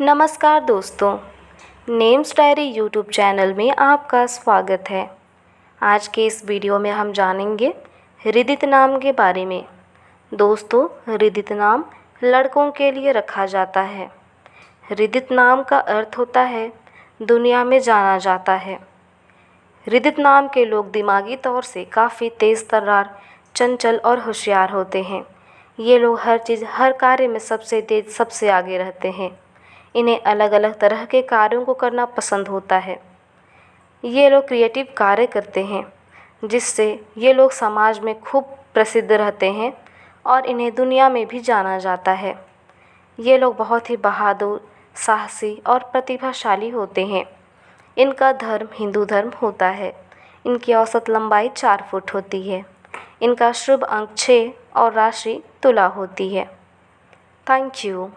नमस्कार दोस्तों names diary YouTube channel में आपका स्वागत है आज के इस वीडियो में हम जानेंगे रिदित नाम के बारे में दोस्तों रिदित नाम लड़कों के लिए रखा जाता है रिदित नाम का अर्थ होता है दुनिया में जाना जाता है रिदित नाम के लोग दिमागी तौर से काफ़ी तेज़ तर्रार चंचल और होशियार होते हैं ये लोग हर चीज़ हर कार्य में सबसे तेज सबसे आगे रहते हैं इन्हें अलग अलग तरह के कार्यों को करना पसंद होता है ये लोग क्रिएटिव कार्य करते हैं जिससे ये लोग समाज में खूब प्रसिद्ध रहते हैं और इन्हें दुनिया में भी जाना जाता है ये लोग बहुत ही बहादुर साहसी और प्रतिभाशाली होते हैं इनका धर्म हिंदू धर्म होता है इनकी औसत लंबाई चार फुट होती है इनका शुभ अंक छः और राशि तुला होती है थैंक यू